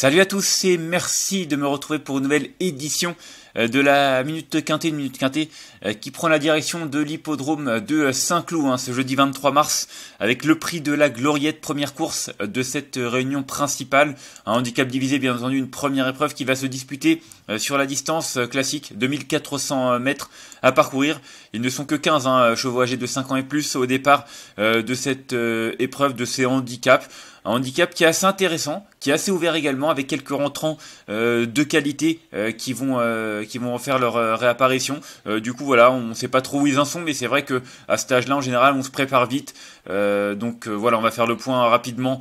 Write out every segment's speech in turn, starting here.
Salut à tous et merci de me retrouver pour une nouvelle édition euh, de la Minute Quintée, Minute Quintée euh, qui prend la direction de l'hippodrome de Saint-Cloud hein, ce jeudi 23 mars avec le prix de la Gloriette première course de cette euh, réunion principale. Un handicap divisé bien entendu, une première épreuve qui va se disputer sur la distance classique 2400 mètres à parcourir. Ils ne sont que 15 hein, chevaux âgés de 5 ans et plus au départ de cette épreuve, de ces handicaps. Un handicap qui est assez intéressant, qui est assez ouvert également, avec quelques rentrants euh, de qualité euh, qui vont euh, qui vont faire leur réapparition. du coup, voilà, on ne sait pas trop où ils en sont, mais c'est vrai que à ce âge-là, en général, on se prépare vite. donc voilà, on va faire le point rapidement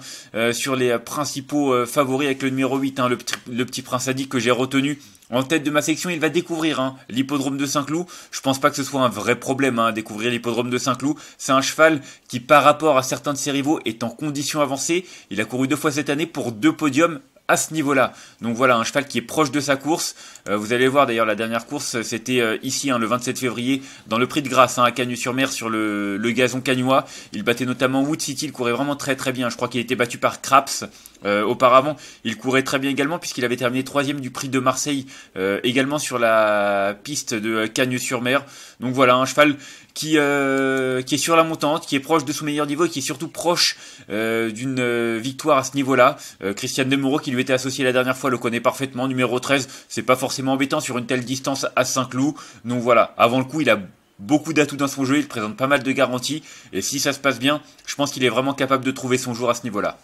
sur les principaux favoris avec le numéro 8, hein, le, petit prince a dit que j'ai retenu en tête de ma section, il va découvrir hein, l'hippodrome de Saint-Cloud. Je pense pas que ce soit un vrai problème, hein, découvrir l'hippodrome de Saint-Cloud. C'est un cheval qui, par rapport à certains de ses rivaux, est en condition avancée. Il a couru deux fois cette année pour deux podiums à ce niveau-là. Donc voilà, un cheval qui est proche de sa course. Euh, vous allez voir d'ailleurs la dernière course, c'était euh, ici hein, le 27 février dans le Prix de Grâce hein, à Cagnes-sur-Mer sur le, gazon cagnois. Il battait notamment Wood City, il courait vraiment très très bien. Je crois qu'il était battu par Craps. Euh, auparavant, il courait très bien également puisqu'il avait terminé troisième du prix de Marseille, euh, également sur la piste de Cagnes-sur-Mer. Donc voilà, un cheval qui, euh, qui est sur la montante, qui est proche de son meilleur niveau et qui est surtout proche d'une victoire à ce niveau-là. Christian Demoreau, qui lui était associé la dernière fois, le connaît parfaitement. Numéro 13, c'est pas forcément embêtant sur une telle distance à Saint-Cloud. Donc voilà, avant le coup, il a beaucoup d'atouts dans son jeu, il présente pas mal de garanties. Et si ça se passe bien, je pense qu'il est vraiment capable de trouver son jour à ce niveau-là.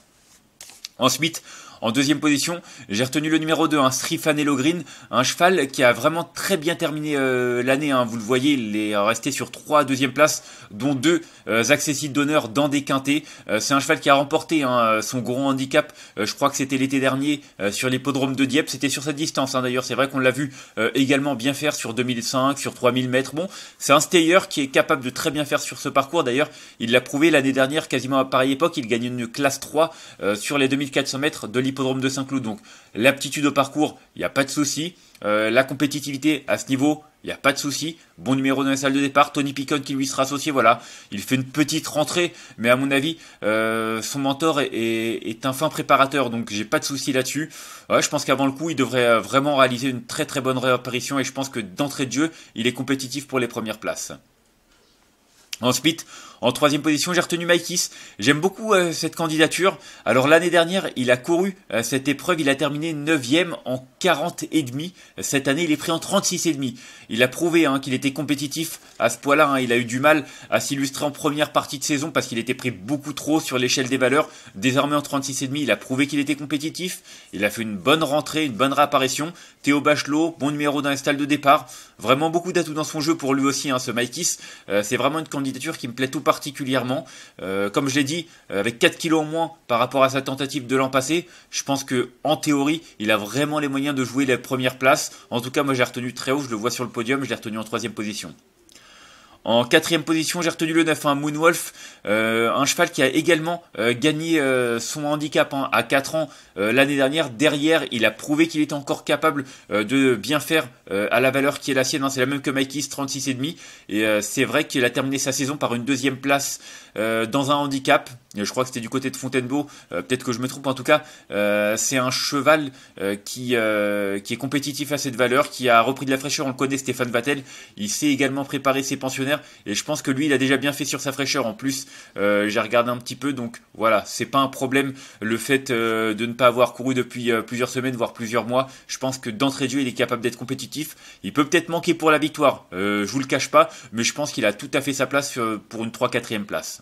Ensuite, en deuxième position, j'ai retenu le numéro 2, un hein, Strifanello Green, un cheval qui a vraiment très bien terminé euh, l'année. Hein, vous le voyez, il est resté sur trois deuxième places, dont deux euh, accessibles d'honneur dans des quintés. Euh, c'est un cheval qui a remporté hein, son gros handicap, je crois que c'était l'été dernier, sur l'hippodrome de Dieppe. C'était sur cette distance d'ailleurs, c'est vrai qu'on l'a vu également bien faire sur 2005, sur 3000 mètres. Bon, c'est un stayer qui est capable de très bien faire sur ce parcours. D'ailleurs, il l'a prouvé l'année dernière quasiment à pareille époque. Il gagne une classe 3 sur les 2400 mètres de l'hippodrome de Saint-Cloud. Donc l'aptitude au parcours, il n'y a pas de souci. Euh, la compétitivité à ce niveau, il n'y a pas de souci. Bon numéro dans la salle de départ, Tony Picon qui lui sera associé, voilà. Il fait une petite rentrée, mais à mon avis, euh, son mentor est, un fin préparateur, donc j'ai pas de souci là-dessus. je pense qu'avant le coup, il devrait euh, vraiment réaliser une très très bonne réapparition et je pense que d'entrée de jeu, il est compétitif pour les premières places. Ensuite, en troisième position, j'ai retenu Maikis. J'aime beaucoup euh, cette candidature. Alors l'année dernière, il a couru euh, cette épreuve, il a terminé 9 en 40,5. et demi. Cette année, il est pris en 36,5. et demi. Il a prouvé hein, qu'il était compétitif à ce point-là. Hein. Il a eu du mal à s'illustrer en première partie de saison parce qu'il était pris beaucoup trop sur l'échelle des valeurs. Désormais en 36,5, et demi, il a prouvé qu'il était compétitif. Il a fait une bonne rentrée, une bonne réapparition. Théo Bachelot, bon numéro dans la de départ. Vraiment beaucoup d'atouts dans son jeu pour lui aussi, hein, ce Maikis. Euh, c'est vraiment une candidature qui me plaît tout particulièrement particulièrement. Euh, comme je l'ai dit, euh, avec 4 kilos en moins par rapport à sa tentative de l'an passé, je pense que en théorie, il a vraiment les moyens de jouer les premières places, En tout cas, moi j'ai retenu très haut, je le vois sur le podium, je l'ai retenu en troisième position. En quatrième position, j'ai retenu le 9, un hein, Moonwolf, euh, un cheval qui a également euh, gagné euh, son handicap hein, à 4 ans l'année dernière. Derrière, il a prouvé qu'il était encore capable de bien faire à la valeur qui est la sienne. Hein. C'est la même que Mikey's 36,5. Et c'est vrai qu'il a terminé sa saison par une deuxième place dans un handicap je crois que c'était du côté de Fontainebleau, euh, peut-être que je me trompe en tout cas, euh, c'est un cheval euh, qui, qui est compétitif à cette valeur, qui a repris de la fraîcheur, on le connaît Stéphane Vattel, il sait également préparer ses pensionnaires, et je pense que lui il a déjà bien fait sur sa fraîcheur en plus, j'ai regardé un petit peu, donc voilà, c'est pas un problème le fait de ne pas avoir couru depuis plusieurs semaines, voire plusieurs mois, je pense que d'entrée de jeu il est capable d'être compétitif, il peut peut-être manquer pour la victoire, je vous le cache pas, mais je pense qu'il a tout à fait sa place pour une 3-4ème place.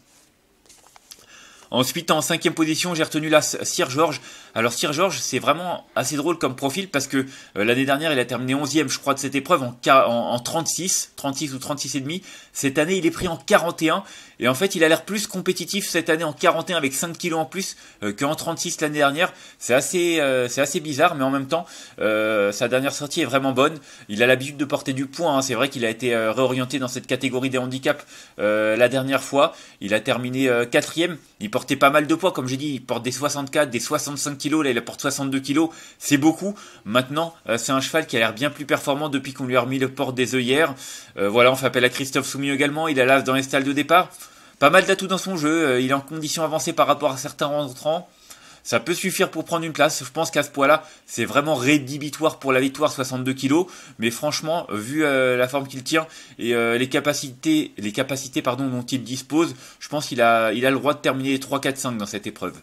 Ensuite, en cinquième position, j'ai retenu la Sir George alors Sir George, c'est vraiment assez drôle comme profil parce que euh, l'année dernière, il a terminé 11e, je crois, de cette épreuve en, en, en 36, 36 ou demi. Cette année, il est pris en 41 et en fait, il a l'air plus compétitif cette année en 41 avec 5 kilos en plus euh, qu'en 36 l'année dernière. C'est assez, euh, c'est assez bizarre, mais en même temps, sa dernière sortie est vraiment bonne. Il a l'habitude de porter du poids. Hein. C'est vrai qu'il a été réorienté dans cette catégorie des handicaps la dernière fois. Il a terminé 4 e Il portait pas mal de poids, comme j'ai dit. Il porte des 64, des 65 là il apporte 62 kg, c'est beaucoup. Maintenant, euh, c'est un cheval qui a l'air bien plus performant depuis qu'on lui a remis le porte des œillères. Euh, voilà, on fait appel à Christophe soumis également, il a l'as dans les stalles de départ. Pas mal d'atouts dans son jeu, euh, il est en condition avancée par rapport à certains rentrants. Ça peut suffire pour prendre une place. Je pense qu'à ce poids-là, c'est vraiment rédhibitoire pour la victoire, 62 kg. Mais franchement, vu la forme qu'il tient et les capacités, les capacités pardon, dont il dispose, je pense qu'il a, il a le droit de terminer les 3, 4, 5 dans cette épreuve.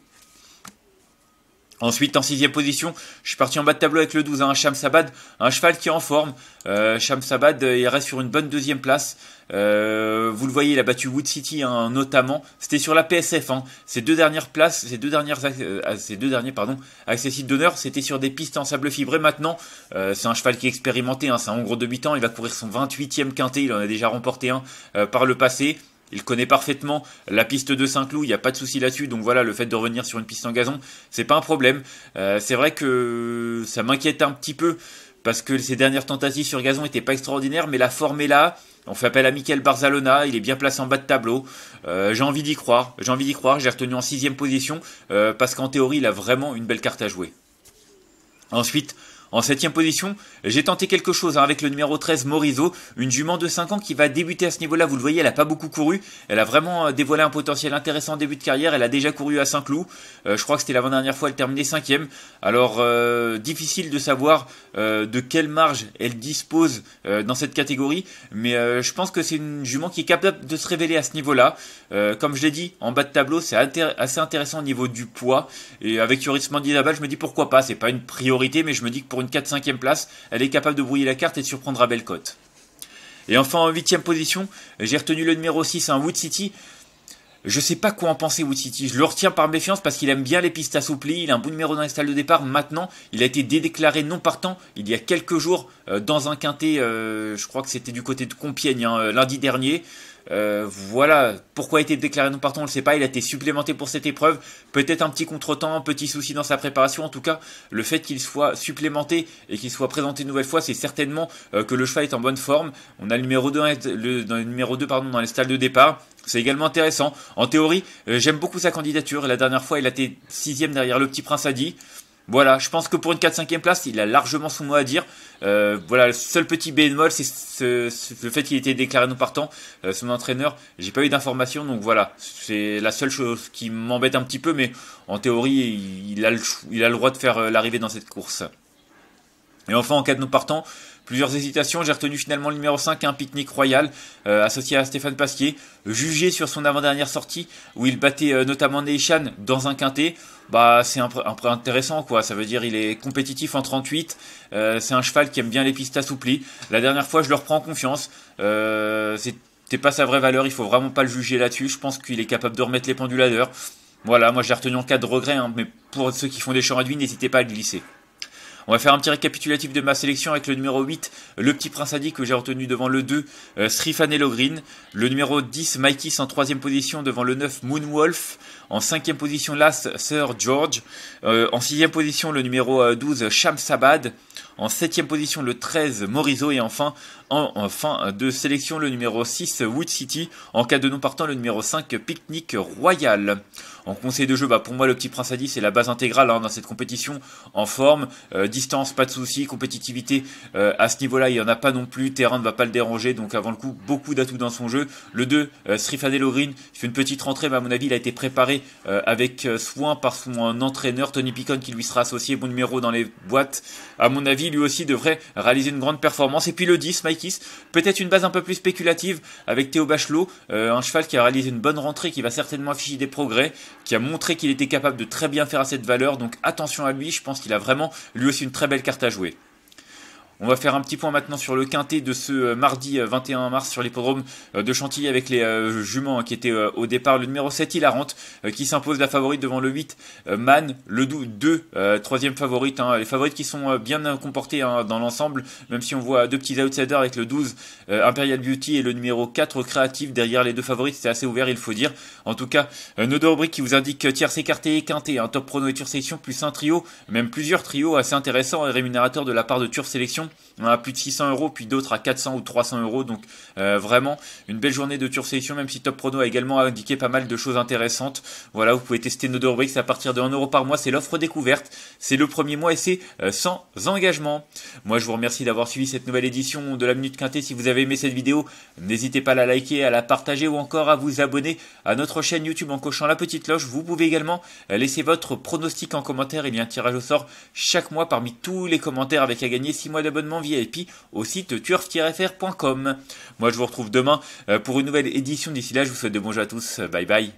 Ensuite, en sixième position, je suis parti en bas de tableau avec le 12, un hein, Sabad, un cheval qui est en forme. Euh, Sham Sabad, euh, il reste sur une bonne deuxième place. Euh, vous le voyez, il a battu Wood City hein, notamment. C'était sur la PSF. Hein. Ces deux dernières places, ces deux dernières, ces euh, ah, deux derniers pardon, accessibles d'honneur, c'était sur des pistes en sable fibré. Maintenant, c'est un cheval qui est expérimenté. Hein. c'est un gros de 8 ans. Il va courir son 28e quintet. Il en a déjà remporté un par le passé. Il connaît parfaitement la piste de Saint-Cloud, il n'y a pas de souci là-dessus. Donc voilà, le fait de revenir sur une piste en gazon, c'est pas un problème. Euh, c'est vrai que ça m'inquiète un petit peu parce que ses dernières tentatives sur gazon n'étaient pas extraordinaires, mais la forme est là. On fait appel à Michael Barzalona, il est bien placé en bas de tableau. Euh, j'ai envie d'y croire, j'ai envie d'y croire. J'ai retenu en sixième position euh, parce qu'en théorie, il a vraiment une belle carte à jouer. Ensuite, en septième position, j'ai tenté quelque chose hein, avec le numéro 13 Morizo, une jument de 5 ans qui va débuter à ce niveau-là. Vous le voyez, elle a pas beaucoup couru. Elle a vraiment euh, dévoilé un potentiel intéressant en début de carrière. Elle a déjà couru à Saint-Cloud. Euh, je crois que c'était l'avant-dernière fois, elle terminait cinquième. Alors euh, difficile de savoir de quelle marge elle dispose dans cette catégorie, mais je pense que c'est une jument qui est capable de se révéler à ce niveau-là. comme je l'ai dit, en bas de tableau, c'est assez intéressant au niveau du poids. Et avec Yoris Mandizabal, je me dis pourquoi pas. C'est pas une priorité, mais je me dis que pour une 4-5e place, elle est capable de brouiller la carte et de surprendre à Bellecote. Et enfin en 8 position, j'ai retenu le numéro 6, un hein, Wood City. Je sais pas quoi en penser Wood City. Je le retiens par méfiance parce qu'il aime bien les pistes assouplies. Il a un bon numéro dans les stalles de départ. Maintenant, il a été déclaré non partant il y a quelques jours euh, dans un quintet. Euh, je crois que c'était du côté de Compiègne hein, euh, lundi dernier. Euh, voilà, pourquoi a été déclaré non partant, on ne le sait pas. Il a été supplémenté pour cette épreuve. Peut-être un petit contretemps, un petit souci dans sa préparation. En tout cas, le fait qu'il soit supplémenté et qu'il soit présenté une nouvelle fois, c'est certainement euh, que le cheval est en bonne forme. On a le numéro 2, hein, dans, les stalles de départ. C'est également intéressant. En théorie, euh, j'aime beaucoup sa candidature. La dernière fois, il a été sixième derrière le petit prince Adi. Voilà, je pense que pour une 4-5e place, il a largement son mot à dire. Euh, voilà, le seul petit bémol, c'est ce, le fait qu'il était déclaré non partant. Euh, son entraîneur, j'ai pas eu d'informations, donc voilà, c'est la seule chose qui m'embête un petit peu, mais en théorie, il, a, le, il a le droit de faire euh, l'arrivée dans cette course. Et enfin, en cas de non partant, Plusieurs hésitations, j'ai retenu finalement le numéro 5, un pique-nique royal, euh, associé à Stéphane Pasquier, jugé sur son avant-dernière sortie, où il battait euh, notamment Neishan dans un quintet. Bah, c'est un, prêt intéressant, quoi. Ça veut dire il est compétitif en 38. Euh, c'est un cheval qui aime bien les pistes assouplies. La dernière fois, je le reprends en confiance. C'était pas sa vraie valeur, il faut vraiment pas le juger là-dessus. Je pense qu'il est capable de remettre les pendules à l'heure. Voilà, moi j'ai retenu en cas de regret, hein, mais pour ceux qui font des champs lui n'hésitez pas à le glisser. On va faire un petit récapitulatif de ma sélection avec le numéro 8, le petit prince Adi que j'ai retenu devant le 2, euh, et Green. Le numéro 10, Mikey en troisième position devant le 9, Moonwolf. En cinquième position, Las Sir George. En euh, en sixième position, le numéro 12, euh, Shamsabad. En septième position, le 13, Morizo. Et enfin, en, fin de sélection, le numéro 6, Wood City. En cas de non partant, le numéro 5, Picnic Royal. En conseil de jeu, bah, pour moi, le petit prince 10, c'est la base intégrale hein, dans cette compétition. En forme, euh, distance, pas de soucis, compétitivité. à ce niveau-là, il n'y en a pas non plus. Terrain ne va pas le déranger. Donc, avant le coup, beaucoup d'atouts dans son jeu. Le 2, euh, Srifadel Orin, fait une petite rentrée, mais à mon avis, il a été préparé euh, avec euh, soin par son entraîneur Tony Picon qui lui sera associé bon numéro dans les boîtes. À mon avis, lui aussi devrait réaliser une grande performance. Et puis le 10, Mikeys, peut-être une base un peu plus spéculative avec Théo Bachelot, euh, un cheval qui a réalisé une bonne rentrée, qui va certainement afficher des progrès, qui a montré qu'il était capable de très bien faire à cette valeur. Donc attention à lui, je pense qu'il a vraiment lui aussi une très belle carte à jouer. On va faire un petit point maintenant sur le quintet de ce euh, mardi 21 euh, mars sur l'hippodrome euh, de Chantilly avec les juments hein, qui étaient au départ. Le numéro 7, Hilarante, qui s'impose la favorite devant le 8, Man, le 2, troisième favorite. Hein. Les favorites qui sont bien comportées hein, dans l'ensemble, même si on voit deux petits outsiders avec le 12, Imperial Beauty et le numéro 4, Créatif. Derrière les deux favorites, c'était assez ouvert, il faut dire. En tout cas, nos deux qui vous indique tiers écarté et quintet, un top prono et sélection, plus un trio, même plusieurs trios assez intéressants et rémunérateurs de la part de Turf sélection à plus de 600 euros, puis d'autres à 400 ou 300 euros. Donc euh, vraiment une belle journée de tour sélection, même si Top Prono a également indiqué pas mal de choses intéressantes. Voilà, vous pouvez tester nos deux rubriques, à partir de 1 euro par mois, c'est l'offre découverte, c'est le premier mois et c'est euh, sans engagement. Moi je vous remercie d'avoir suivi cette nouvelle édition de la Minute Quintée. Si vous avez aimé cette vidéo, n'hésitez pas à la liker, à la partager ou encore à vous abonner à notre chaîne YouTube en cochant la petite cloche. Vous pouvez également euh, laisser votre pronostic en commentaire. Il y a un tirage au sort chaque mois parmi tous les commentaires avec à gagner 6 mois d'abonnement VIP au site turf-fr.com. Moi, je vous retrouve demain euh, pour une nouvelle édition. D'ici là, je vous souhaite de bonjour à tous. Bye bye.